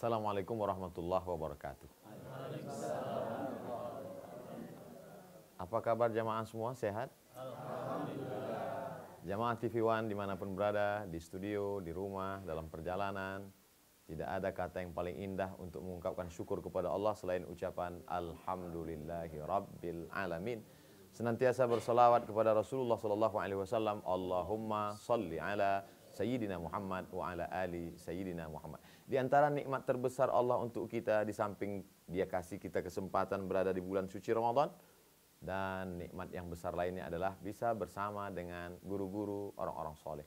Assalamualaikum warahmatullahi wabarakatuh. Apa kabar jamaah semua? Sehat? Jamaah TV One dimanapun berada, di studio, di rumah, dalam perjalanan, tidak ada kata yang paling indah untuk mengungkapkan syukur kepada Allah selain ucapan Alhamdulillahi Rabbil Alamin. Senantiasa bersolawat kepada Rasulullah Sallallahu Alaihi Wasallam. Allahumma salli ala Sayyidina Muhammad wa ala ali Sayyidina Muhammad. Di antara nikmat terbesar Allah untuk kita di samping dia kasih kita kesempatan berada di bulan suci Ramadan dan nikmat yang besar lainnya adalah bisa bersama dengan guru-guru orang-orang soleh.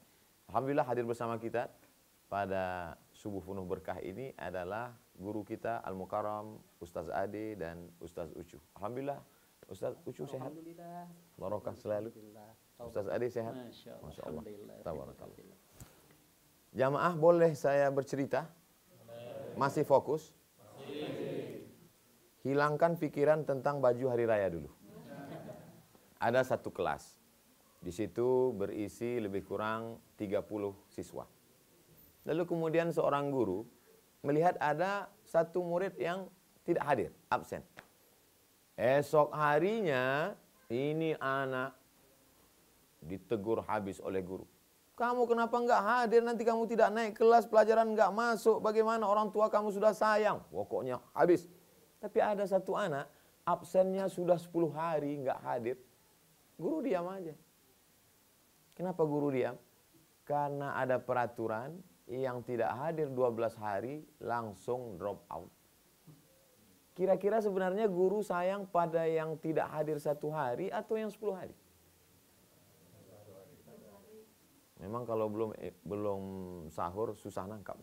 Alhamdulillah hadir bersama kita pada subuh penuh berkah ini adalah guru kita Al Mukarram Ustaz Ade dan Ustaz Ucu. Alhamdulillah Ustaz Ucu sehat. Alhamdulillah. Barokah selalu. Ustaz Ade sehat. Masya Allah. Masya Jamaah boleh saya bercerita? Masih fokus? Masih. Hilangkan pikiran tentang baju hari raya dulu. Ada satu kelas. Di situ berisi lebih kurang 30 siswa. Lalu kemudian seorang guru melihat ada satu murid yang tidak hadir, absen. Esok harinya ini anak ditegur habis oleh guru. Kamu kenapa nggak hadir nanti kamu tidak naik kelas pelajaran nggak masuk. Bagaimana orang tua kamu sudah sayang. Pokoknya habis. Tapi ada satu anak absennya sudah 10 hari nggak hadir. Guru diam aja. Kenapa guru diam? Karena ada peraturan yang tidak hadir 12 hari langsung drop out. Kira-kira sebenarnya guru sayang pada yang tidak hadir satu hari atau yang 10 hari? Memang kalau belum eh, belum sahur susah nangkap.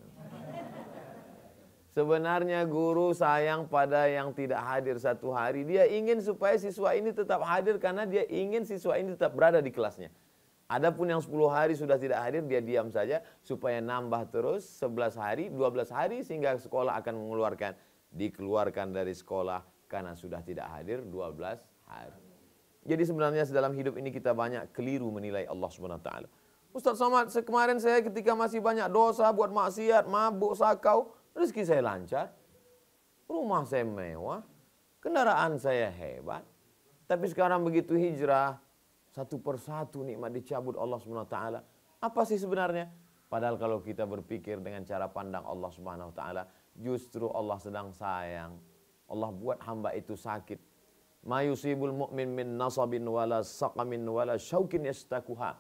Sebenarnya guru sayang pada yang tidak hadir satu hari. Dia ingin supaya siswa ini tetap hadir karena dia ingin siswa ini tetap berada di kelasnya. Adapun yang 10 hari sudah tidak hadir, dia diam saja supaya nambah terus 11 hari, 12 hari sehingga sekolah akan mengeluarkan dikeluarkan dari sekolah karena sudah tidak hadir 12 hari. Jadi sebenarnya dalam hidup ini kita banyak keliru menilai Allah Subhanahu wa taala. Ustaz Somad, kemarin saya ketika masih banyak dosa, buat maksiat, mabuk, sakau, rezeki saya lancar. Rumah saya mewah, kendaraan saya hebat. Tapi sekarang begitu hijrah, satu persatu nikmat dicabut Allah SWT. Apa sih sebenarnya? Padahal kalau kita berpikir dengan cara pandang Allah Subhanahu wa taala, justru Allah sedang sayang. Allah buat hamba itu sakit. Ma yusibul mu'min min nasabin wala saqamin wala syaukin yastakuha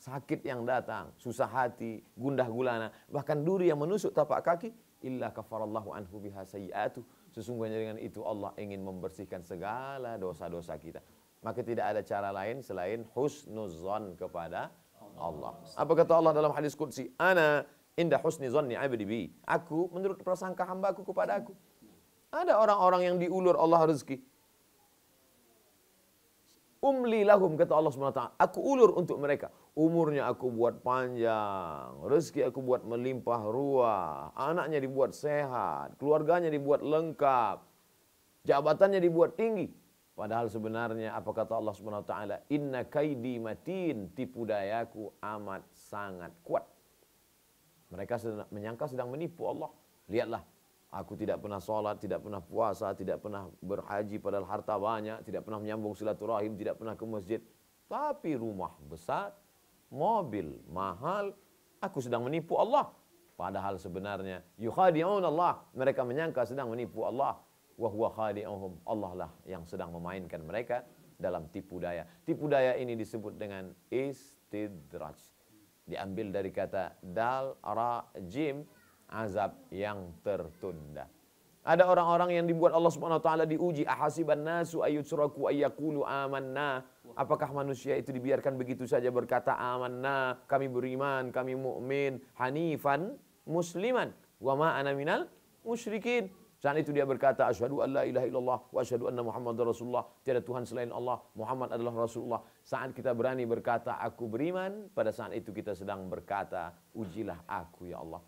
sakit yang datang, susah hati, gundah gulana, bahkan duri yang menusuk tapak kaki, illa kafarallahu anhu biha sayyatu. Sesungguhnya dengan itu Allah ingin membersihkan segala dosa-dosa kita. Maka tidak ada cara lain selain husnuzon kepada Allah. Apa kata Allah dalam hadis kunci Ana inda husni zonni abdi bi. Aku menurut prasangka hambaku kepada aku. Ada orang-orang yang diulur Allah rezeki. Umli lahum kata Allah SWT. Aku ulur untuk mereka. Umurnya aku buat panjang. Rezeki aku buat melimpah ruah. Anaknya dibuat sehat. Keluarganya dibuat lengkap. Jabatannya dibuat tinggi. Padahal sebenarnya apa kata Allah SWT? Inna kaidi matin. Tipu dayaku amat sangat kuat. Mereka sedang, menyangka sedang menipu Allah. Lihatlah Aku tidak pernah sholat, tidak pernah puasa, tidak pernah berhaji padahal harta banyak, tidak pernah menyambung silaturahim, tidak pernah ke masjid. Tapi rumah besar, mobil mahal, aku sedang menipu Allah. Padahal sebenarnya yukhadi'un Allah. Mereka menyangka sedang menipu Allah. Wahuwa khadi'uhum. Allah lah yang sedang memainkan mereka dalam tipu daya. Tipu daya ini disebut dengan istidraj. Diambil dari kata dal, ra, jim, azab yang tertunda. Ada orang-orang yang dibuat Allah Subhanahu wa taala diuji ahasiban nasu ayutsraku ayakulu amanna. Apakah manusia itu dibiarkan begitu saja berkata amanna, kami beriman, kami mukmin, hanifan musliman wa ma ana minal musyrikin. Saat itu dia berkata asyhadu an la ilaha illallah wa asyhadu anna muhammadar rasulullah. Tiada Tuhan selain Allah, Muhammad adalah rasulullah. Saat kita berani berkata aku beriman, pada saat itu kita sedang berkata ujilah aku ya Allah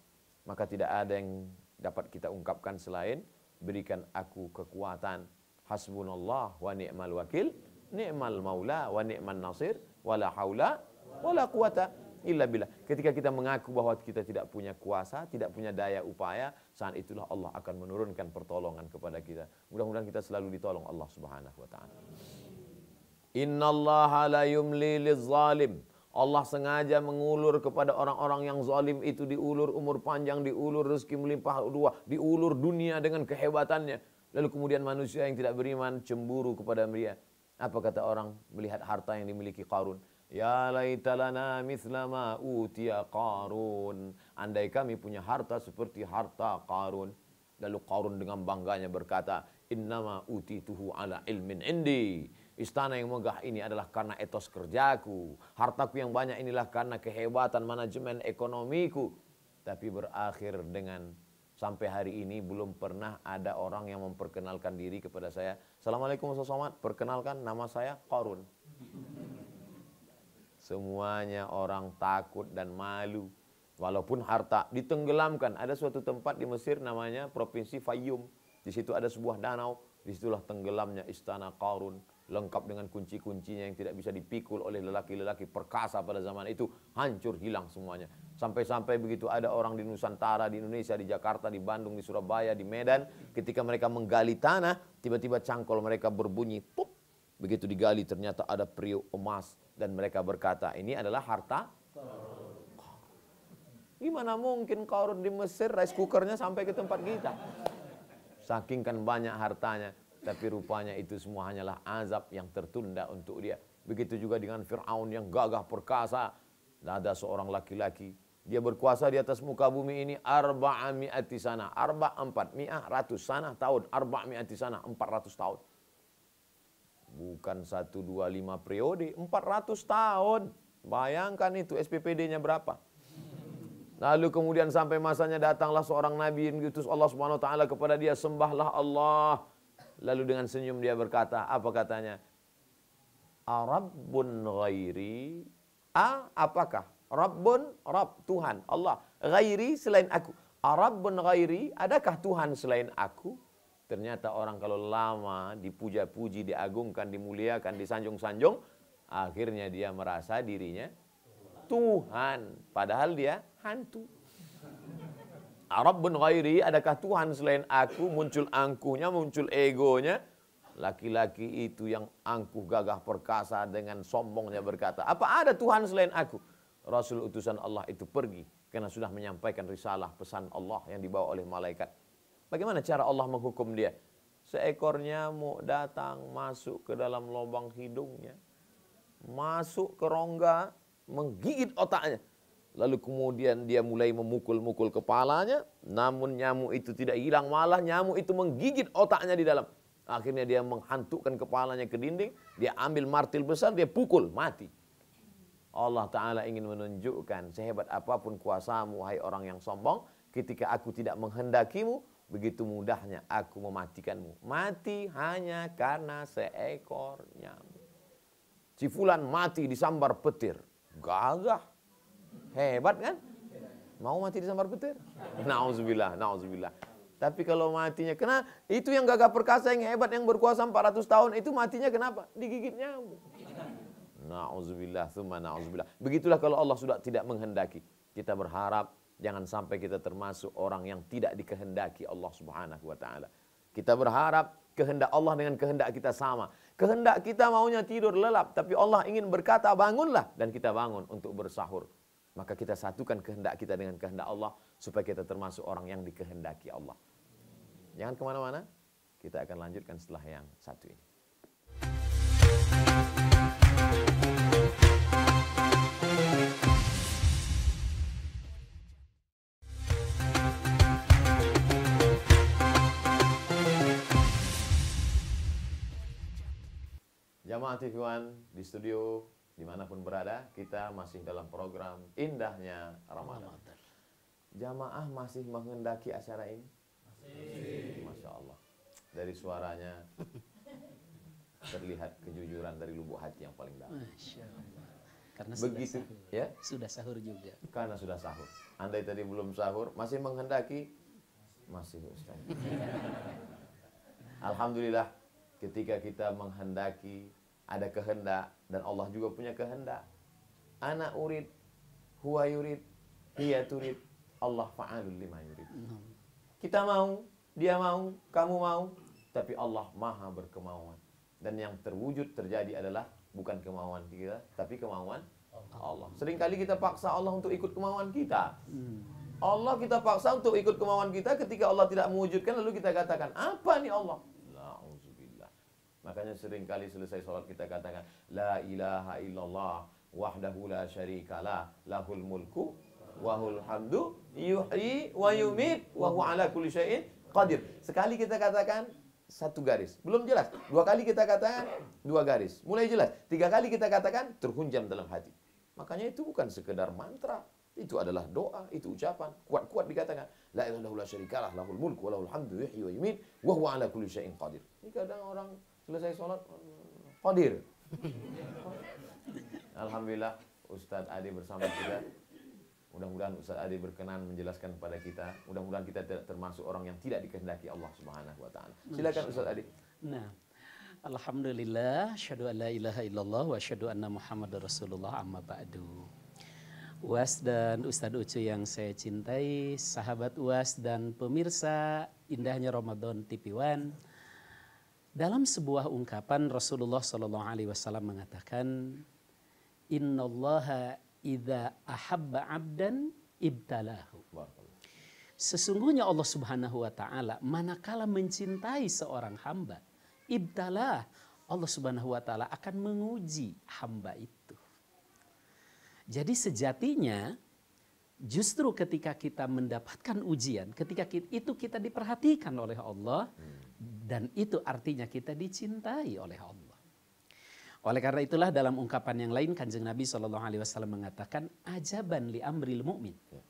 maka tidak ada yang dapat kita ungkapkan selain berikan aku kekuatan hasbunallah wa ni'mal wakil ni'mal maula wa ni'man nasir wala haula wala quwata illa billah ketika kita mengaku bahwa kita tidak punya kuasa tidak punya daya upaya saat itulah Allah akan menurunkan pertolongan kepada kita mudah-mudahan kita selalu ditolong Allah Subhanahu wa taala innallaha la yumli lizzalim Allah sengaja mengulur kepada orang-orang yang zalim itu diulur umur panjang, diulur rezeki melimpah dua, diulur dunia dengan kehebatannya. Lalu kemudian manusia yang tidak beriman cemburu kepada dia. Apa kata orang melihat harta yang dimiliki Qarun? Ya laitalana mislama utia Qarun. Andai kami punya harta seperti harta Qarun. Lalu Qarun dengan bangganya berkata, "Innama utituhu ala ilmin indi." Istana yang megah ini adalah karena etos kerjaku. Hartaku yang banyak inilah karena kehebatan manajemen ekonomiku. Tapi berakhir dengan sampai hari ini belum pernah ada orang yang memperkenalkan diri kepada saya. Assalamualaikum warahmatullahi wabarakatuh. perkenalkan nama saya Korun. Semuanya orang takut dan malu. Walaupun harta ditenggelamkan. Ada suatu tempat di Mesir namanya Provinsi Fayyum. Di situ ada sebuah danau. Disitulah tenggelamnya istana Korun lengkap dengan kunci-kuncinya yang tidak bisa dipikul oleh lelaki-lelaki perkasa pada zaman itu, hancur hilang semuanya. Sampai-sampai begitu ada orang di Nusantara, di Indonesia, di Jakarta, di Bandung, di Surabaya, di Medan, ketika mereka menggali tanah, tiba-tiba cangkol mereka berbunyi, pup. Begitu digali ternyata ada periuk emas dan mereka berkata, ini adalah harta Gimana mungkin Korun di Mesir rice cookernya sampai ke tempat kita? Saking kan banyak hartanya. Tapi rupanya itu semua hanyalah azab yang tertunda untuk dia. Begitu juga dengan Fir'aun yang gagah perkasa. Ada seorang laki-laki. Dia berkuasa di atas muka bumi ini arba'a mi'ati sana. Arba' empat mi'ah ratus sana tahun. Arba'a mi'ati sana empat ratus tahun. Bukan satu dua lima periode. Empat ratus tahun. Bayangkan itu SPPD-nya berapa. Lalu kemudian sampai masanya datanglah seorang nabi yang diutus Allah Subhanahu wa taala kepada dia sembahlah Allah Lalu dengan senyum dia berkata, apa katanya? Arabun ghairi. A, apakah? Rabbun, Rabb, Tuhan, Allah. Ghairi selain aku. Arabun ghairi, adakah Tuhan selain aku? Ternyata orang kalau lama dipuja-puji, diagungkan, dimuliakan, disanjung-sanjung, akhirnya dia merasa dirinya Tuhan. Padahal dia hantu. Rabbun ghairi, adakah Tuhan selain aku? Muncul angkuhnya, muncul egonya. Laki-laki itu yang angkuh gagah perkasa dengan sombongnya berkata, apa ada Tuhan selain aku? Rasul utusan Allah itu pergi karena sudah menyampaikan risalah pesan Allah yang dibawa oleh malaikat. Bagaimana cara Allah menghukum dia? Seekor nyamuk datang masuk ke dalam lubang hidungnya, masuk ke rongga, menggigit otaknya. Lalu kemudian dia mulai memukul-mukul kepalanya, namun nyamuk itu tidak hilang, malah nyamuk itu menggigit otaknya di dalam. Akhirnya dia menghantukkan kepalanya ke dinding, dia ambil martil besar, dia pukul, mati. Allah Ta'ala ingin menunjukkan sehebat apapun kuasamu, hai orang yang sombong, ketika aku tidak menghendakimu, begitu mudahnya aku mematikanmu. Mati hanya karena seekor nyamuk. Cipulan mati disambar petir. Gagah. Hebat kan? Mau mati di disambar petir? Nauzubillah, nauzubillah. Tapi kalau matinya kena, itu yang gagah perkasa yang hebat yang berkuasa 400 tahun itu matinya kenapa? Digigit nyamuk. Nauzubillah, thumma nauzubillah. Begitulah kalau Allah sudah tidak menghendaki. Kita berharap jangan sampai kita termasuk orang yang tidak dikehendaki Allah Subhanahu wa taala. Kita berharap kehendak Allah dengan kehendak kita sama. Kehendak kita maunya tidur lelap, tapi Allah ingin berkata bangunlah dan kita bangun untuk bersahur. Maka kita satukan kehendak kita dengan kehendak Allah supaya kita termasuk orang yang dikehendaki Allah. Jangan kemana-mana, kita akan lanjutkan setelah yang satu ini. Jamaah TV One di studio dimanapun berada, kita masih dalam program indahnya Ramadan. Ramadan. Jamaah masih menghendaki acara ini? Masih. Masya Allah. Dari suaranya terlihat kejujuran dari lubuk hati yang paling dalam. Masya Allah. Karena Begitu, sudah sahur. ya? Sudah sahur juga. Karena sudah sahur. Andai tadi belum sahur, masih menghendaki? Masih, Ustaz. Alhamdulillah, ketika kita menghendaki ada kehendak dan Allah juga punya kehendak. Anak urid, huwa yurid, dia turid, Allah fa'alul lima yurid. Kita mau, dia mau, kamu mau, tapi Allah maha berkemauan. Dan yang terwujud terjadi adalah bukan kemauan kita, tapi kemauan Allah. Seringkali kita paksa Allah untuk ikut kemauan kita. Hmm. Allah kita paksa untuk ikut kemauan kita ketika Allah tidak mewujudkan lalu kita katakan, "Apa nih Allah?" Makanya seringkali selesai sholat kita katakan La ilaha illallah wahdahu la syarikalah lahul mulku wahul hamdu yuhyi wa yumit wa ala kulli syai'in qadir. Sekali kita katakan satu garis. Belum jelas. Dua kali kita katakan dua garis. Mulai jelas. Tiga kali kita katakan terhunjam dalam hati. Makanya itu bukan sekedar mantra. Itu adalah doa, itu ucapan. Kuat-kuat dikatakan. La ilaha illallah syarikalah lahul mulku wa lahul hamdu yuhyi wa yumit wa ala kulli syai'in qadir. Ini kadang orang selesai sholat Qadir Alhamdulillah Ustadz Adi bersama kita Mudah-mudahan Ustadz Adi berkenan menjelaskan kepada kita Mudah-mudahan kita tidak termasuk orang yang tidak dikehendaki Allah subhanahu wa ta'ala Silakan Ustadz Adi Nah Alhamdulillah Asyadu an la ilaha illallah Wa asyadu anna muhammad rasulullah amma ba'du UAS dan Ustadz Ucu yang saya cintai, sahabat UAS dan pemirsa indahnya Ramadan TV One. Dalam sebuah ungkapan Rasulullah Shallallahu Alaihi Wasallam mengatakan, Inna Allah ida ahabba abdan ibtalahu. Sesungguhnya Allah Subhanahu wa taala manakala mencintai seorang hamba, ibtalah Allah Subhanahu wa taala akan menguji hamba itu. Jadi sejatinya justru ketika kita mendapatkan ujian, ketika itu kita diperhatikan oleh Allah, dan itu artinya kita dicintai oleh Allah. Oleh karena itulah dalam ungkapan yang lain Kanjeng Nabi Shallallahu alaihi wasallam mengatakan ajaban li amril mukmin. Ya.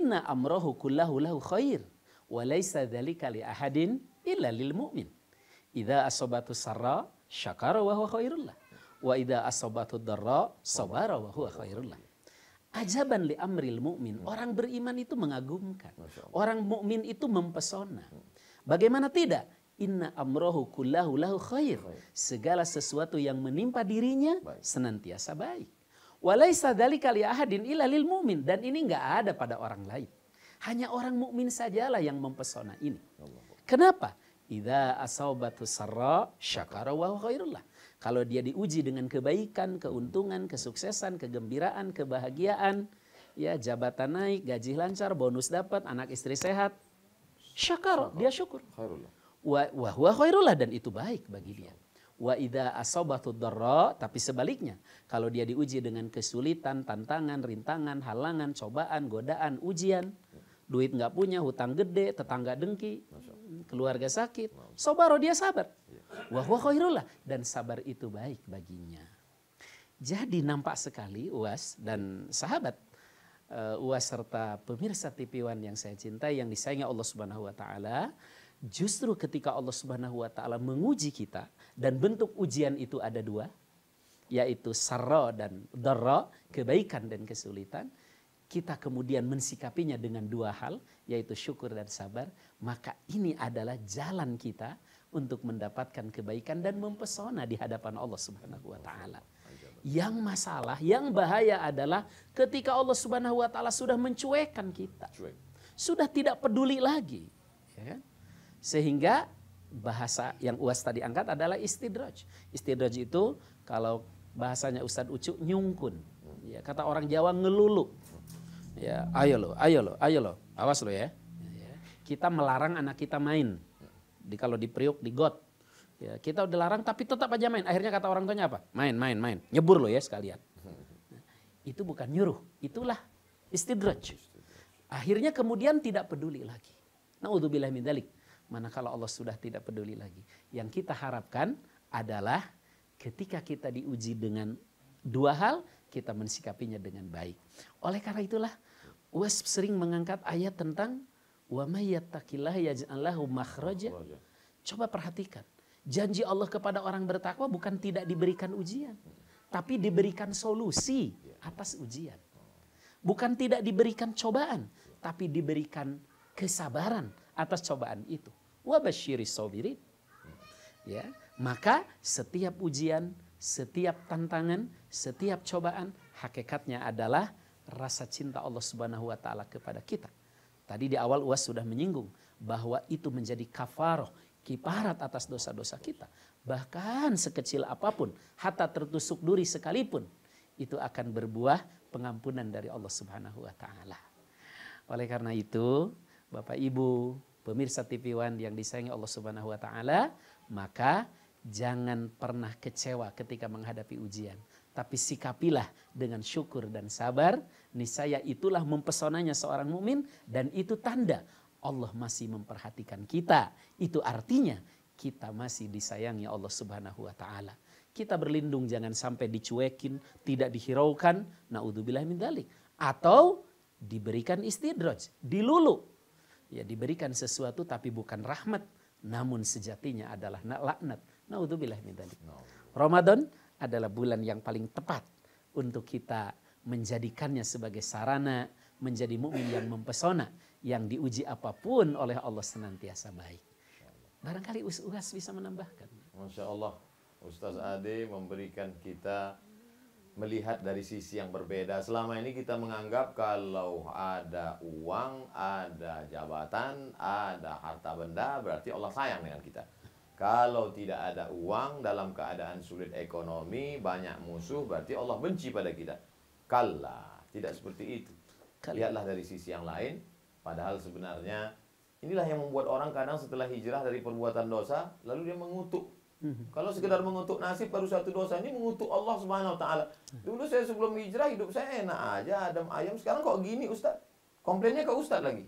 Inna amrohu kullahu lahu khair wa laisa dzalika li ahadin illa lil mukmin. Idza asabatu sarra syakara wa huwa khairullah Wa idza asabatu darra sabara wa huwa khairullah. Ajaban li amril mukmin. Hmm. Orang beriman itu mengagumkan. Orang mukmin itu mempesona. Hmm. Bagaimana tidak? Inna amrohu kullahu lahu khair. Segala sesuatu yang menimpa dirinya senantiasa baik. Walaisa dzalika li ahadin illa lil mu'min dan ini nggak ada pada orang lain. Hanya orang mukmin sajalah yang mempesona ini. Kenapa? Idza asabatu sarra syakara wa khairullah. Kalau dia diuji dengan kebaikan, keuntungan, kesuksesan, kegembiraan, kebahagiaan, ya jabatan naik, gaji lancar, bonus dapat, anak istri sehat, syakar, dia syukur. Wa huwa khairullah dan itu baik bagi dia. Wa idza asabatu darra, tapi sebaliknya, kalau dia diuji dengan kesulitan, tantangan, rintangan, halangan, cobaan, godaan, ujian, duit nggak punya, hutang gede, tetangga dengki, mm, keluarga sakit, sobaro dia sabar. Iya. Wa huwa khairullah dan sabar itu baik baginya. Jadi nampak sekali Uas dan sahabat uh, eh, UAS serta pemirsa TV One yang saya cintai yang disayangi Allah Subhanahu wa taala, justru ketika Allah Subhanahu wa taala menguji kita dan bentuk ujian itu ada dua, yaitu sarra dan darra, kebaikan dan kesulitan, kita kemudian mensikapinya dengan dua hal, yaitu syukur dan sabar, maka ini adalah jalan kita untuk mendapatkan kebaikan dan mempesona di hadapan Allah Subhanahu wa taala. Yang masalah, yang bahaya adalah ketika Allah Subhanahu wa taala sudah mencuekkan kita. Cuek. Sudah tidak peduli lagi, ya kan? Sehingga bahasa yang Uas tadi angkat adalah istidraj. Istidraj itu kalau bahasanya Ustadz Ucu nyungkun. Ya, kata orang Jawa ngelulu. Ya, ayo lo, ayo lo, ayo lo. Awas lo ya. ya, ya. Kita melarang anak kita main. Di kalau di Priuk di got Ya, kita udah larang tapi tetap aja main. Akhirnya kata orang tuanya apa? Main, main, main. Nyebur lo ya sekalian. Itu bukan nyuruh, itulah istidraj. Akhirnya kemudian tidak peduli lagi. Nauzubillah min dalik. kalau Allah sudah tidak peduli lagi. Yang kita harapkan adalah ketika kita diuji dengan dua hal, kita mensikapinya dengan baik. Oleh karena itulah Uwais sering mengangkat ayat tentang wa may yattaqillaha yaj'al lahu makhraja. Coba perhatikan Janji Allah kepada orang bertakwa bukan tidak diberikan ujian, tapi diberikan solusi atas ujian. Bukan tidak diberikan cobaan, tapi diberikan kesabaran atas cobaan itu. Wabashiri sobirin. Ya, maka setiap ujian, setiap tantangan, setiap cobaan hakikatnya adalah rasa cinta Allah Subhanahu wa taala kepada kita. Tadi di awal Uas sudah menyinggung bahwa itu menjadi kafaroh, kiparat atas dosa-dosa kita. Bahkan sekecil apapun, hatta tertusuk duri sekalipun, itu akan berbuah pengampunan dari Allah Subhanahu wa taala. Oleh karena itu, Bapak Ibu, pemirsa TV One yang disayangi Allah Subhanahu wa taala, maka jangan pernah kecewa ketika menghadapi ujian, tapi sikapilah dengan syukur dan sabar, niscaya itulah mempesonanya seorang mukmin dan itu tanda Allah masih memperhatikan kita. Itu artinya kita masih disayangi Allah Subhanahu wa taala. Kita berlindung jangan sampai dicuekin, tidak dihiraukan, naudzubillah min dzalik atau diberikan istidraj, dilulu. Ya diberikan sesuatu tapi bukan rahmat, namun sejatinya adalah laknat. Naudzubillah min dzalik. Ramadan adalah bulan yang paling tepat untuk kita menjadikannya sebagai sarana menjadi mukmin yang mempesona yang diuji apapun oleh Allah senantiasa baik. Barangkali Ustaz bisa menambahkan. Masya Allah, Ustaz Ade memberikan kita melihat dari sisi yang berbeda. Selama ini kita menganggap kalau ada uang, ada jabatan, ada harta benda, berarti Allah sayang dengan kita. Kalau tidak ada uang dalam keadaan sulit ekonomi, banyak musuh, berarti Allah benci pada kita. Kalla, tidak seperti itu. Lihatlah dari sisi yang lain, Padahal sebenarnya inilah yang membuat orang kadang setelah hijrah dari perbuatan dosa lalu dia mengutuk. Mhm. Kalau sekedar mengutuk nasib baru satu dosa ini mengutuk Allah Subhanahu wa taala. Dulu saya sebelum hijrah hidup saya enak aja, adam ayam. Sekarang kok gini, Ustaz? Komplainnya ke Ustaz lagi.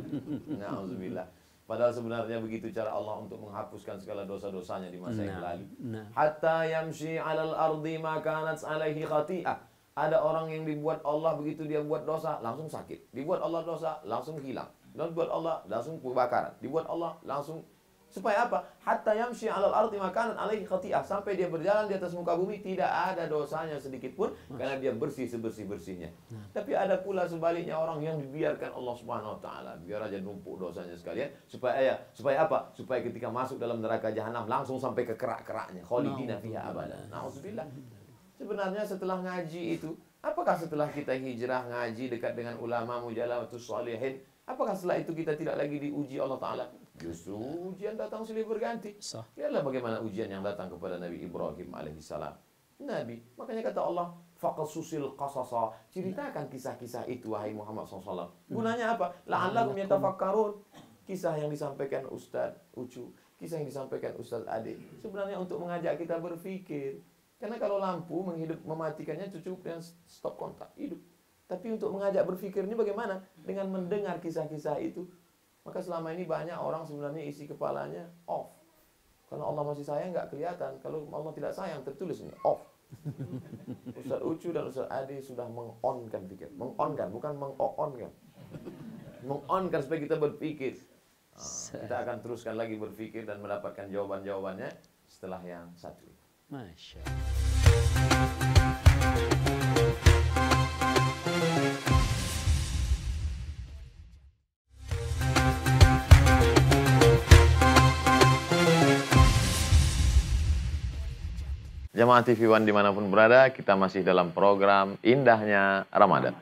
Nauzubillah. Padahal sebenarnya begitu cara Allah untuk menghapuskan segala dosa-dosanya di masa yang nah, lalu. Nah. Hatta yamshi alal ardi ma kanat alaihi khati'ah ada orang yang dibuat Allah begitu dia buat dosa, langsung sakit. Dibuat Allah dosa, langsung hilang. Dan buat Allah, langsung kebakaran. Dibuat Allah, langsung supaya apa? Hatta yamshi alal arti makanan alaihi khati'ah. Sampai dia berjalan di atas muka bumi, tidak ada dosanya sedikit pun. Karena dia bersih sebersih-bersihnya. Nah. Tapi ada pula sebaliknya orang yang dibiarkan Allah subhanahu wa ta'ala. Biar aja numpuk dosanya sekalian. Supaya ya, supaya apa? Supaya ketika masuk dalam neraka jahanam, langsung sampai ke kerak-keraknya. Khalidina fiha abada. Na'udzubillah. Sebenarnya setelah ngaji itu, apakah setelah kita hijrah ngaji dekat dengan ulama mujalawatus salihin, apakah setelah itu kita tidak lagi diuji Allah Ta'ala? Justru ujian datang silih berganti. Lihatlah bagaimana ujian yang datang kepada Nabi Ibrahim alaihissalam. Nabi, makanya kata Allah, faqasusil qasasa. Ceritakan kisah-kisah itu wahai Muhammad SAW. Gunanya apa? La'allakum yatafakkarun. Kisah yang disampaikan Ustaz Ucu, kisah yang disampaikan Ustaz Ade. Sebenarnya untuk mengajak kita berpikir. Karena kalau lampu menghidup mematikannya cukup dengan stop kontak hidup. Tapi untuk mengajak berpikir ini bagaimana dengan mendengar kisah-kisah itu. Maka selama ini banyak orang sebenarnya isi kepalanya off. karena Allah masih sayang nggak kelihatan. Kalau Allah tidak sayang tertulis ini off. Ustaz Ucu dan Ustaz Adi sudah mengonkan pikir. Mengonkan bukan mengonkan. Mengonkan supaya kita berpikir. Nah, kita akan teruskan lagi berpikir dan mendapatkan jawaban-jawabannya setelah yang satu ini. Masya Allah. Jemaah TV One dimanapun berada, kita masih dalam program Indahnya Ramadan.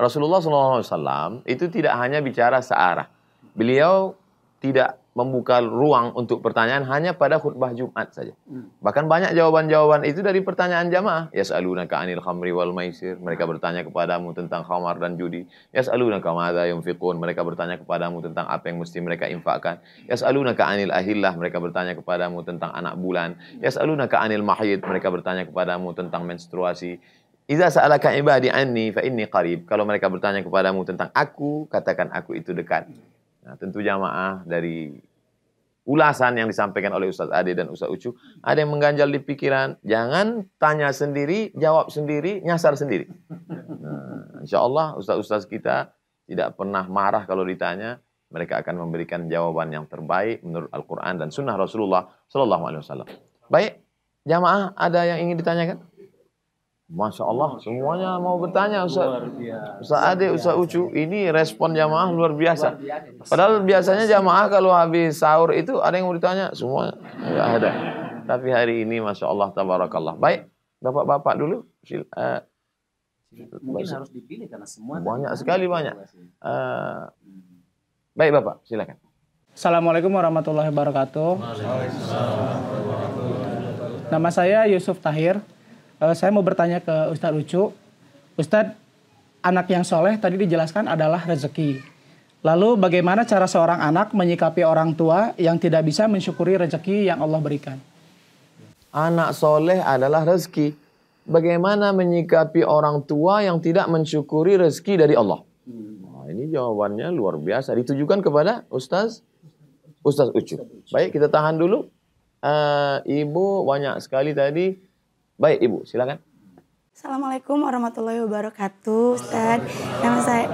Rasulullah SAW itu tidak hanya bicara searah. Beliau tidak membuka ruang untuk pertanyaan hanya pada khutbah Jumat saja. Hmm. Bahkan banyak jawaban-jawaban itu dari pertanyaan jamaah. Yas'alunaka 'anil khamri wal maisir. Mereka bertanya kepadamu tentang khamar dan judi. Yas'alunaka madza yunfiqun. Mereka bertanya kepadamu tentang apa yang mesti mereka infakkan. Yas'alunaka 'anil ahillah. Mereka bertanya kepadamu tentang anak bulan. Yas'alunaka 'anil mahyid. Mereka bertanya kepadamu tentang menstruasi. Iza sa'alaka ibadi anni fa inni qarib. Kalau mereka bertanya kepadamu tentang aku, katakan aku itu dekat. Nah, tentu jamaah dari ulasan yang disampaikan oleh Ustaz Ade dan Ustaz Ucu, ada yang mengganjal di pikiran, jangan tanya sendiri, jawab sendiri, nyasar sendiri. Nah, insya Allah Ustaz-ustaz kita tidak pernah marah kalau ditanya, mereka akan memberikan jawaban yang terbaik menurut Al-Quran dan Sunnah Rasulullah Sallallahu Alaihi Wasallam. Baik, jamaah ada yang ingin ditanyakan? Masya Allah, semuanya mau bertanya Ustaz. Ustaz Ade, Ustaz Ucu, ini respon jamaah luar biasa. Padahal biasanya jamaah kalau habis sahur itu ada yang mau ditanya, semuanya. Enggak ada. Tapi hari ini Masya Allah, Tabarakallah. Baik, Bapak-Bapak dulu. Eh, Mungkin harus dipilih karena semua. Banyak sekali banyak. Eh, baik Bapak, silakan. Assalamualaikum warahmatullahi wabarakatuh. Nama saya Yusuf Tahir uh, saya mau bertanya ke Ustadz Ucu. Ustadz, anak yang soleh tadi dijelaskan adalah rezeki. Lalu bagaimana cara seorang anak menyikapi orang tua yang tidak bisa mensyukuri rezeki yang Allah berikan? Anak soleh adalah rezeki. Bagaimana menyikapi orang tua yang tidak mensyukuri rezeki dari Allah? Nah, ini jawabannya luar biasa. Ditujukan kepada Ustaz Ustaz Ucu. Baik, kita tahan dulu. Uh, Ibu banyak sekali tadi Baik Ibu, silakan. Assalamualaikum warahmatullahi wabarakatuh, Ustaz. Nama saya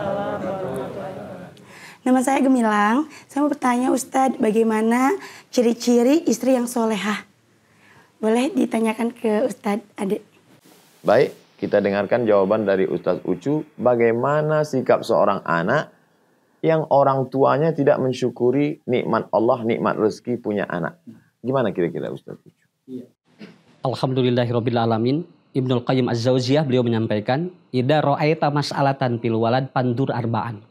Nama saya Gemilang. Saya mau bertanya Ustadz, bagaimana ciri-ciri istri yang solehah? Boleh ditanyakan ke Ustadz adik. Baik, kita dengarkan jawaban dari Ustadz Ucu. Bagaimana sikap seorang anak yang orang tuanya tidak mensyukuri nikmat Allah, nikmat rezeki punya anak? Gimana kira-kira Ustadz Ucu? Alhamdulillahirrabbilalamin. Ibnul Qayyim Az-Zawziyah beliau menyampaikan, Ida ro'ayta mas'alatan pilwalad pandur arba'an.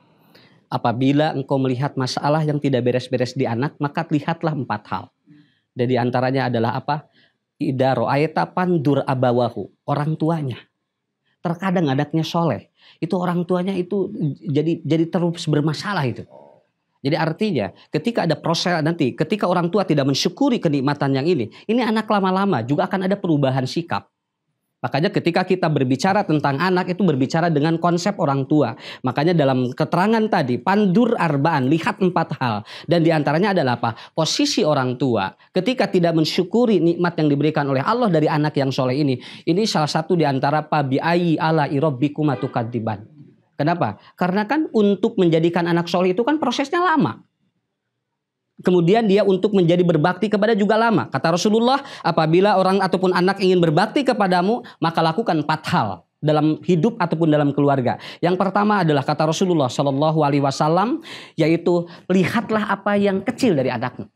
Apabila engkau melihat masalah yang tidak beres-beres di anak, maka lihatlah empat hal. Dan diantaranya antaranya adalah apa? Ida ro'ayta pandur abawahu, orang tuanya. Terkadang anaknya soleh, itu orang tuanya itu jadi jadi terus bermasalah itu. Jadi artinya ketika ada proses nanti, ketika orang tua tidak mensyukuri kenikmatan yang ini, ini anak lama-lama juga akan ada perubahan sikap. Makanya ketika kita berbicara tentang anak itu berbicara dengan konsep orang tua. Makanya dalam keterangan tadi, pandur arbaan, lihat empat hal. Dan diantaranya adalah apa? Posisi orang tua ketika tidak mensyukuri nikmat yang diberikan oleh Allah dari anak yang soleh ini. Ini salah satu diantara pabi'ayi ala irobbikumatukadiban. Kenapa? Karena kan untuk menjadikan anak soleh itu kan prosesnya lama. Kemudian dia untuk menjadi berbakti kepada juga lama. Kata Rasulullah, apabila orang ataupun anak ingin berbakti kepadamu, maka lakukan empat hal dalam hidup ataupun dalam keluarga. Yang pertama adalah kata Rasulullah Shallallahu Alaihi Wasallam, yaitu lihatlah apa yang kecil dari anakmu.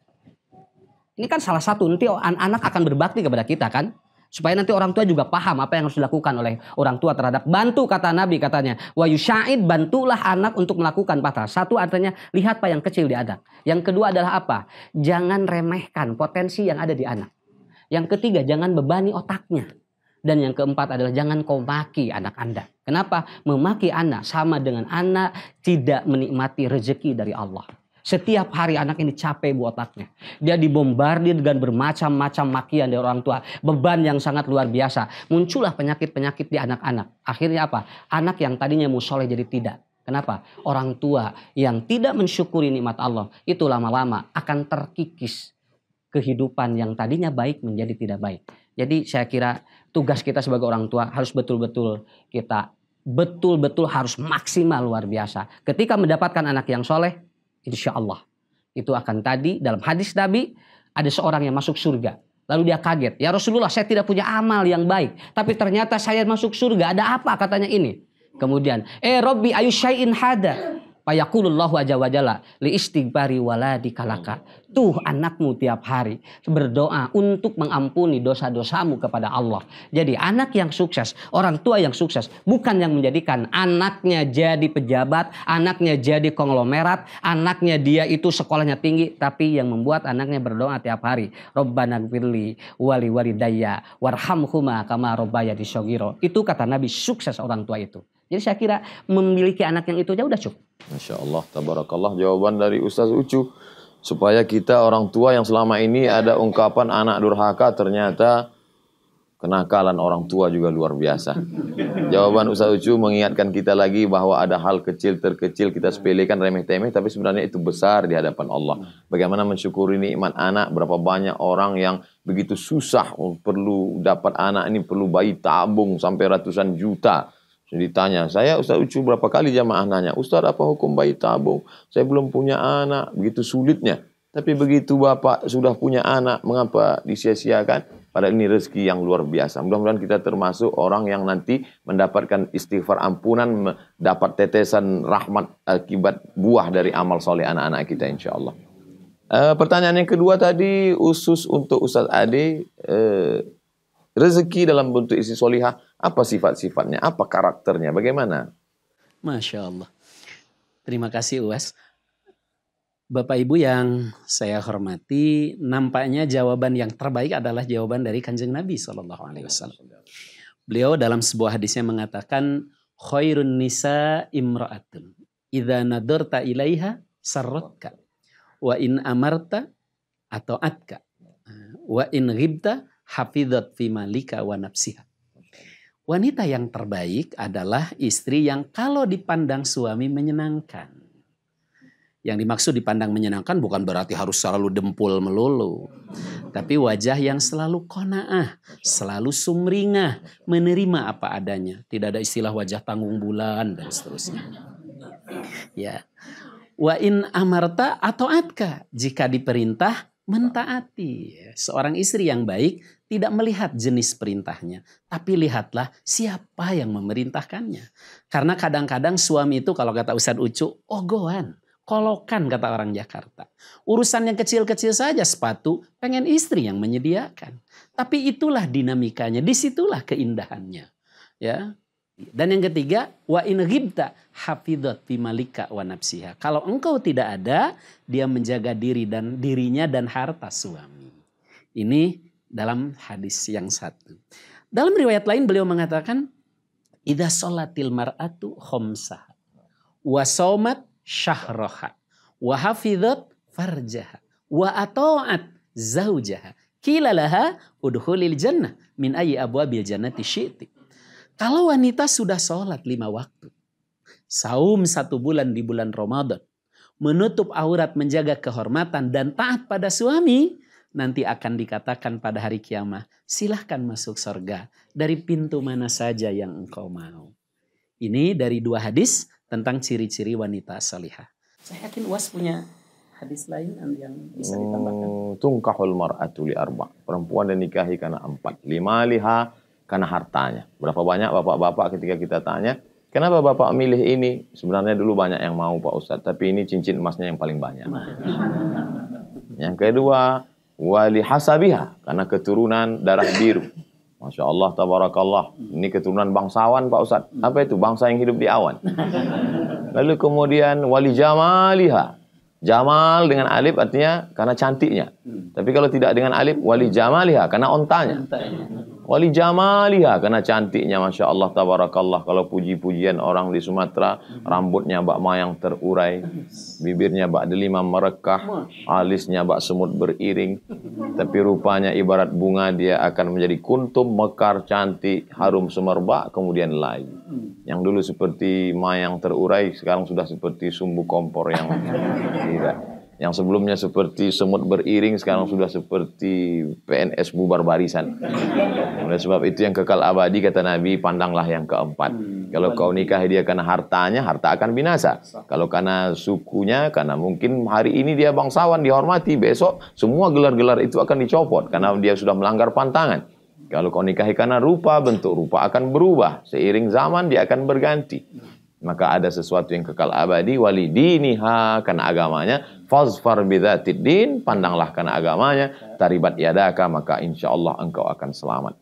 Ini kan salah satu nanti anak-anak akan berbakti kepada kita kan supaya nanti orang tua juga paham apa yang harus dilakukan oleh orang tua terhadap bantu kata Nabi katanya wa yusyaid bantulah anak untuk melakukan patah satu artinya lihat pak yang kecil di anak yang kedua adalah apa jangan remehkan potensi yang ada di anak yang ketiga jangan bebani otaknya dan yang keempat adalah jangan kau maki anak Anda. Kenapa? Memaki anak sama dengan anak tidak menikmati rezeki dari Allah. Setiap hari anak ini capek buat otaknya. Dia dibombardir dengan bermacam-macam makian dari orang tua. Beban yang sangat luar biasa. Muncullah penyakit-penyakit di anak-anak. Akhirnya apa? Anak yang tadinya musoleh jadi tidak. Kenapa? Orang tua yang tidak mensyukuri nikmat Allah itu lama-lama akan terkikis kehidupan yang tadinya baik menjadi tidak baik. Jadi saya kira tugas kita sebagai orang tua harus betul-betul kita betul-betul harus maksimal luar biasa. Ketika mendapatkan anak yang soleh, Insya Allah. Itu akan tadi dalam hadis Nabi ada seorang yang masuk surga. Lalu dia kaget. Ya Rasulullah saya tidak punya amal yang baik. Tapi ternyata saya masuk surga. Ada apa katanya ini? Kemudian. Eh Robbi ayu syai'in hada. Payakulullahu aja wajalla li istighfari wala kalaka. Tuh anakmu tiap hari berdoa untuk mengampuni dosa-dosamu kepada Allah. Jadi anak yang sukses, orang tua yang sukses bukan yang menjadikan anaknya jadi pejabat, anaknya jadi konglomerat, anaknya dia itu sekolahnya tinggi, tapi yang membuat anaknya berdoa tiap hari. Robbana gfirli wali walidayya warhamhuma kama di shogiro. Itu kata Nabi sukses orang tua itu. Jadi saya kira memiliki anak yang itu aja udah cukup. Masya Allah, tabarakallah jawaban dari Ustaz Ucu. Supaya kita orang tua yang selama ini ada ungkapan anak durhaka ternyata kenakalan orang tua juga luar biasa. Jawaban Ustaz Ucu mengingatkan kita lagi bahwa ada hal kecil terkecil kita sepelekan remeh-temeh tapi sebenarnya itu besar di hadapan Allah. Bagaimana mensyukuri nikmat anak, berapa banyak orang yang begitu susah perlu dapat anak ini perlu bayi tabung sampai ratusan juta Ditanya, saya Ustaz Ucu berapa kali jamaah nanya, Ustaz apa hukum bayi tabung? Saya belum punya anak. Begitu sulitnya. Tapi begitu Bapak sudah punya anak, mengapa disia-siakan? Pada ini rezeki yang luar biasa. Mudah-mudahan kita termasuk orang yang nanti mendapatkan istighfar ampunan, dapat tetesan rahmat akibat buah dari amal soleh anak-anak kita insya Allah. E, eh, pertanyaan yang kedua tadi, usus untuk Ustaz Ade, e, rezeki dalam bentuk isi solihah apa sifat-sifatnya? Apa karakternya? Bagaimana? Masya Allah. Terima kasih Uwes. Bapak Ibu yang saya hormati, nampaknya jawaban yang terbaik adalah jawaban dari Kanjeng Nabi Shallallahu Alaihi Wasallam. Beliau dalam sebuah hadisnya mengatakan, "Khairun nisa imra'atun, idza nadarta ilaiha sarrotka, wa in amarta atau atka, wa in ghibta hafidat fi malika wa nafsiha." Wanita yang terbaik adalah istri yang kalau dipandang suami menyenangkan. Yang dimaksud dipandang menyenangkan bukan berarti harus selalu dempul melulu. Tapi wajah yang selalu kona'ah, selalu sumringah, menerima apa adanya. Tidak ada istilah wajah tanggung bulan dan seterusnya. Ya. Wa in amarta atau atka. Jika diperintah, mentaati. Seorang istri yang baik tidak melihat jenis perintahnya, tapi lihatlah siapa yang memerintahkannya. Karena kadang-kadang suami itu kalau kata Ustadz Ucu, ogohan, kolokan kata orang Jakarta. Urusan yang kecil-kecil saja sepatu, pengen istri yang menyediakan. Tapi itulah dinamikanya, disitulah keindahannya. Ya, dan yang ketiga, wa in ghibta hafidhat fi wa nafsiha. Kalau engkau tidak ada, dia menjaga diri dan dirinya dan harta suami. Ini dalam hadis yang satu. Dalam riwayat lain beliau mengatakan, Ida solatil mar'atu khomsah, wasomat syahroha, wahafidat farjaha, wa ato'at zaujaha. Kila laha udhulil jannah min ayi abwabil jannati syi'ti. Kalau wanita sudah sholat lima waktu, saum satu bulan di bulan Ramadan, menutup aurat menjaga kehormatan dan taat pada suami, nanti akan dikatakan pada hari kiamat, silahkan masuk sorga dari pintu mana saja yang engkau mau. Ini dari dua hadis tentang ciri-ciri wanita salihah. Saya yakin Uas punya hadis lain yang bisa ditambahkan. Oh, tungkahul mar'atu li arba. Perempuan nikahi karena empat. Lima liha karena hartanya. Berapa banyak bapak-bapak ketika kita tanya, kenapa bapak milih ini? Sebenarnya dulu banyak yang mau Pak Ustadz, tapi ini cincin emasnya yang paling banyak. Nah. Yang kedua, wali hasabiha karena keturunan darah biru. Masya Allah, tabarakallah. Ini keturunan bangsawan Pak Ustadz. Apa itu? Bangsa yang hidup di awan. Lalu kemudian wali jamaliha. Jamal dengan alif artinya karena cantiknya. Hmm. Tapi kalau tidak dengan alif, wali jamaliha karena ontanya. Wali jamaliha karena cantiknya Masya Allah tabarakallah kalau puji-pujian orang di Sumatera mhm. rambutnya Mbak Mayang terurai bibirnya Mbak Delima merekah alisnya Mbak Semut beriring tapi rupanya ibarat bunga dia akan menjadi kuntum mekar cantik harum semerbak kemudian lain hmm. yang dulu seperti Mayang terurai sekarang sudah seperti sumbu kompor yang tidak yang sebelumnya seperti semut beriring, sekarang sudah seperti PNS bubar barisan. Oleh sebab itu yang kekal abadi, kata Nabi, pandanglah yang keempat. Hmm. Kalau kau nikah dia karena hartanya, harta akan binasa. Kalau karena sukunya, karena mungkin hari ini dia bangsawan, dihormati. Besok semua gelar-gelar itu akan dicopot, karena dia sudah melanggar pantangan. Kalau kau nikahi karena rupa, bentuk rupa akan berubah. Seiring zaman dia akan berganti maka ada sesuatu yang kekal abadi walidiniha karena agamanya fazfar bidzatid din pandanglah karena agamanya taribat yadaka maka insyaallah engkau akan selamat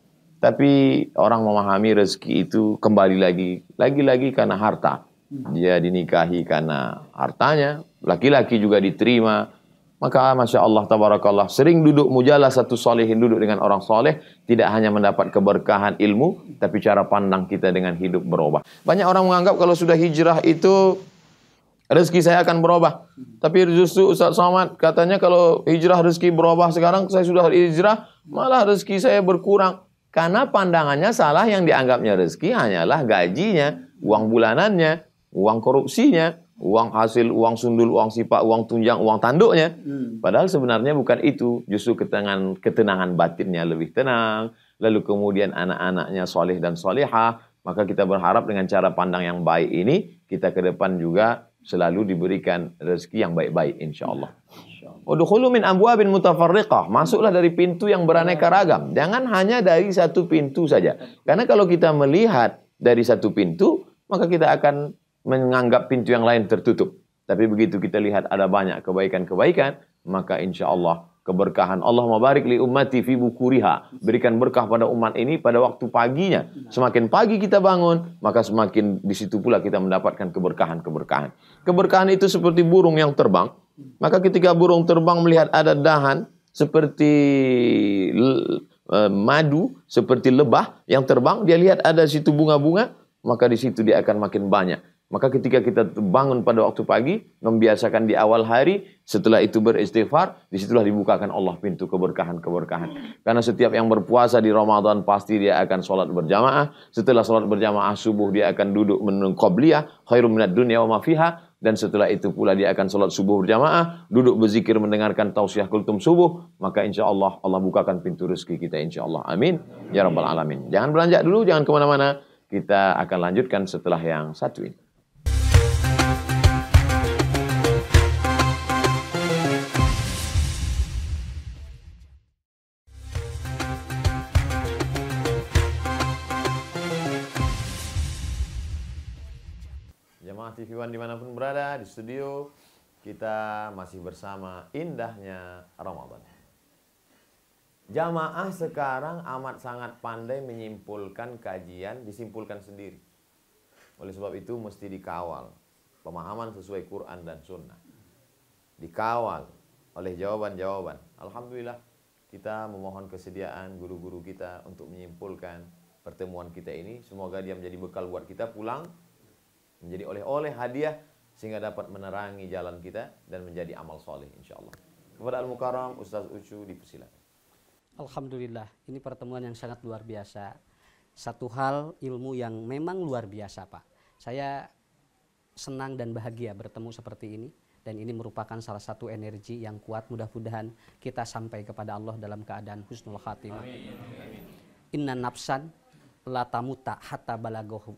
tapi orang memahami rezeki itu kembali lagi lagi-lagi karena harta hmm. dia dinikahi karena hartanya laki-laki juga diterima maka Masya Allah Tabarakallah sering duduk mujalah satu solehin duduk dengan orang soleh. Tidak hanya mendapat keberkahan ilmu. Tapi cara pandang kita dengan hidup berubah. Banyak orang menganggap kalau sudah hijrah itu rezeki saya akan berubah. Tapi justru Ustaz Somad katanya kalau hijrah rezeki berubah sekarang saya sudah hijrah. Malah rezeki saya berkurang. Karena pandangannya salah yang dianggapnya rezeki hanyalah gajinya, uang bulanannya, uang korupsinya, uang hasil, uang sundul, uang sipak, uang tunjang, uang tanduknya. Hmm. Padahal sebenarnya bukan itu, justru ketenangan ketenangan batinnya lebih tenang. Lalu kemudian anak-anaknya soleh dan solehah, maka kita berharap dengan cara pandang yang baik ini, kita ke depan juga selalu diberikan rezeki yang baik-baik insya Allah. Udukhulu min abwabin mutafarriqah. Masuklah dari pintu yang beraneka ya. ragam. Jangan hanya dari satu pintu saja. Karena kalau kita melihat dari satu pintu, maka kita akan menganggap pintu yang lain tertutup. Tapi begitu kita lihat ada banyak kebaikan-kebaikan, maka insya Allah keberkahan Allah mabarik li ummati fi bukuriha. Berikan berkah pada umat ini pada waktu paginya. Semakin pagi kita bangun, maka semakin di situ pula kita mendapatkan keberkahan-keberkahan. Keberkahan itu seperti burung yang terbang. Maka ketika burung terbang melihat ada dahan seperti e, madu, seperti lebah yang terbang, dia lihat ada situ bunga-bunga, maka di situ dia akan makin banyak maka ketika kita bangun pada waktu pagi, membiasakan di awal hari, setelah itu beristighfar, disitulah dibukakan Allah pintu keberkahan-keberkahan. Karena setiap yang berpuasa di Ramadan pasti dia akan sholat berjamaah. Setelah sholat berjamaah subuh dia akan duduk menunggu qobliyah, khairum minat dunia wa mafiha. Dan setelah itu pula dia akan sholat subuh berjamaah, duduk berzikir mendengarkan tausiah kultum subuh. Maka insya Allah, Allah bukakan pintu rezeki kita insya Allah. Amin. Ya Rabbal Alamin. Jangan belanja dulu, jangan kemana-mana. Kita akan lanjutkan setelah yang satu ini. TV One dimanapun berada, di studio, kita masih bersama indahnya Ramadan. Jamaah sekarang amat sangat pandai menyimpulkan kajian, disimpulkan sendiri. Oleh sebab itu mesti dikawal pemahaman sesuai Quran dan Sunnah. Dikawal oleh jawaban-jawaban. Alhamdulillah kita memohon kesediaan guru-guru kita untuk menyimpulkan pertemuan kita ini. Semoga dia menjadi bekal buat kita pulang menjadi oleh-oleh hadiah sehingga dapat menerangi jalan kita dan menjadi amal soleh insya Allah. Kepada Al-Mukarram, Ustaz Ucu dipersilakan. Alhamdulillah, ini pertemuan yang sangat luar biasa. Satu hal ilmu yang memang luar biasa Pak. Saya senang dan bahagia bertemu seperti ini dan ini merupakan salah satu energi yang kuat mudah-mudahan kita sampai kepada Allah dalam keadaan husnul khatimah. Inna nafsan la tamuta hatta balagohu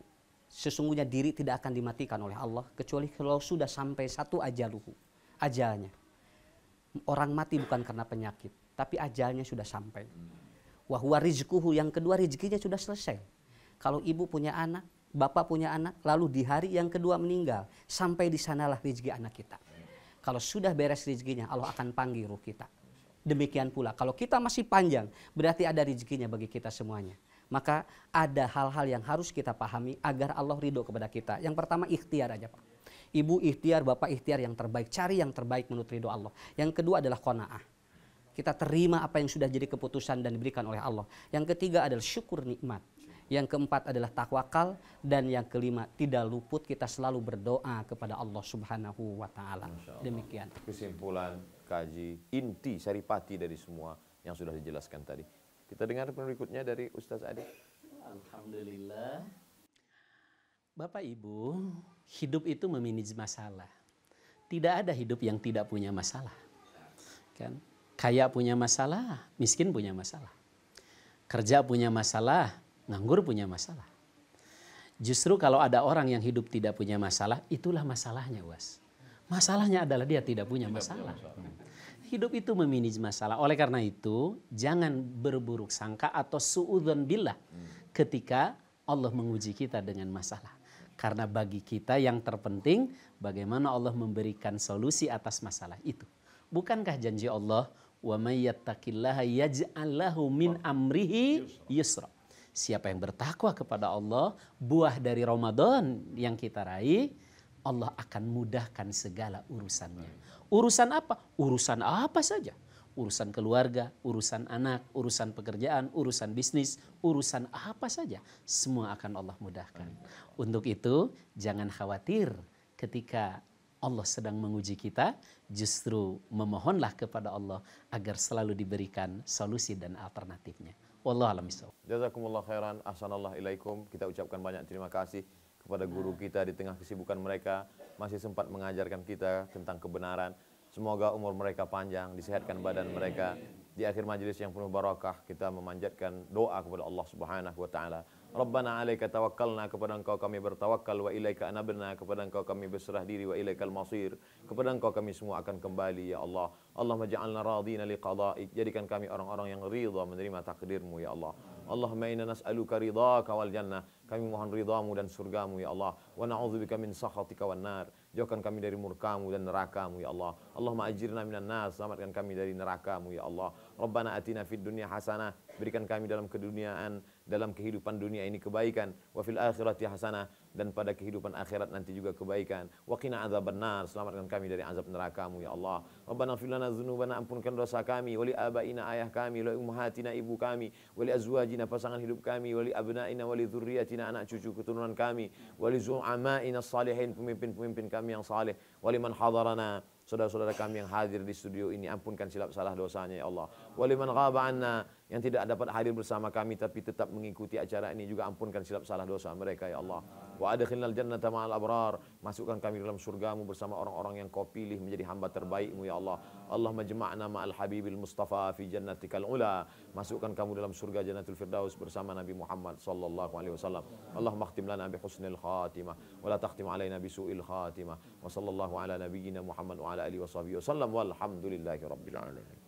sesungguhnya diri tidak akan dimatikan oleh Allah kecuali kalau sudah sampai satu ajaluhu, ajalnya. Orang mati bukan karena penyakit, tapi ajalnya sudah sampai. Wahwa rizkuhu, yang kedua rezekinya sudah selesai. Kalau ibu punya anak, bapak punya anak, lalu di hari yang kedua meninggal, sampai di sanalah rezeki anak kita. Kalau sudah beres rezekinya, Allah akan panggil ruh kita. Demikian pula, kalau kita masih panjang, berarti ada rezekinya bagi kita semuanya. Maka ada hal-hal yang harus kita pahami agar Allah ridho kepada kita. Yang pertama ikhtiar aja Pak. Ibu ikhtiar, bapak ikhtiar yang terbaik. Cari yang terbaik menurut ridho Allah. Yang kedua adalah kona'ah. Kita terima apa yang sudah jadi keputusan dan diberikan oleh Allah. Yang ketiga adalah syukur nikmat. Yang keempat adalah takwakal dan yang kelima tidak luput kita selalu berdoa kepada Allah Subhanahu wa taala. Demikian. Kesimpulan kaji inti saripati dari semua yang sudah dijelaskan tadi. Kita dengar berikutnya dari Ustaz Adi. Alhamdulillah. Bapak Ibu, hidup itu memanage masalah. Tidak ada hidup yang tidak punya masalah. Kan? Kaya punya masalah, miskin punya masalah. Kerja punya masalah, nganggur punya masalah. Justru kalau ada orang yang hidup tidak punya masalah, itulah masalahnya, Was. Masalahnya adalah dia tidak punya tidak masalah. Punya masalah hidup itu memanage masalah. Oleh karena itu, jangan berburuk sangka atau suudon billah ketika Allah menguji kita dengan masalah. Karena bagi kita yang terpenting bagaimana Allah memberikan solusi atas masalah itu. Bukankah janji Allah wa may yattaqillaha yaj'al min amrihi yusra. Siapa yang bertakwa kepada Allah, buah dari Ramadan yang kita raih, Allah akan mudahkan segala urusannya. Urusan apa? Urusan apa saja. Urusan keluarga, urusan anak, urusan pekerjaan, urusan bisnis, urusan apa saja. Semua akan Allah mudahkan. Untuk itu jangan khawatir ketika Allah sedang menguji kita, justru memohonlah kepada Allah agar selalu diberikan solusi dan alternatifnya. Wallahualamissalam. Jazakumullah khairan. Assalamualaikum. Kita ucapkan banyak terima kasih kepada guru nah. kita di tengah kesibukan mereka masih sempat mengajarkan kita tentang kebenaran. Semoga umur mereka panjang, disehatkan badan mereka. Di akhir majlis yang penuh barakah kita memanjatkan doa kepada Allah Subhanahu wa taala. Rabbana alaika tawakkalna kepada Engkau kami bertawakal wa ilaika anabna kepada Engkau kami berserah diri wa ilaikal masir. Kepada Engkau kami semua akan kembali ya Allah. Allah maj'alna radina liqada'ik. Jadikan kami orang-orang yang ridha menerima takdirmu ya Allah. Allahumma inna nas'aluka ridhaka wal jannah kami mohon ridhamu dan surgamu ya Allah. Wa na'udzubika min sakhatika wan nar. Jauhkan kami dari murkamu dan nerakamu ya Allah. Allahumma ajirna minan nas. Selamatkan kami dari nerakamu ya Allah. Rabbana atina fid dunya hasanah. Berikan kami dalam keduniaan, dalam kehidupan dunia ini kebaikan. Wa fil akhirati hasanah. Dan pada kehidupan akhirat nanti juga kebaikan. Wa qina nar. Selamatkan kami dari azab nerakamu ya Allah. Rabbana fil lana dzunubana ampunkan dosa kami, Wali abaina ayah kami, Wali li ummahatina ibu kami, Wali azwajina pasangan hidup kami, Wali abnaina wali li dzurriyyati sayyidina anak cucu keturunan kami wali zu'ama'ina salihin pemimpin-pemimpin kami yang saleh wali man hadarana saudara-saudara kami yang hadir di studio ini ampunkan silap salah dosanya ya Allah wali man ghaba anna yang tidak dapat hadir bersama kami tapi tetap mengikuti acara ini juga ampunkan silap salah dosa mereka ya Allah. Wa adkhilnal jannata ma'al abrar. Masukkan kami dalam surgamu bersama orang-orang yang kau pilih menjadi hamba terbaikmu ya Allah. Allah majma'na ma'al habibil mustafa fi jannatikal ula. Masukkan kamu dalam surga jannatul firdaus bersama Nabi Muhammad sallallahu alaihi wasallam. Allah makhtim lana bi husnil khatimah wa la takhtim alaina bi su'il khatimah. Wa sallallahu ala nabiyyina Muhammad wa ala alihi wa sahbihi wasallam. Walhamdulillahirabbil alamin.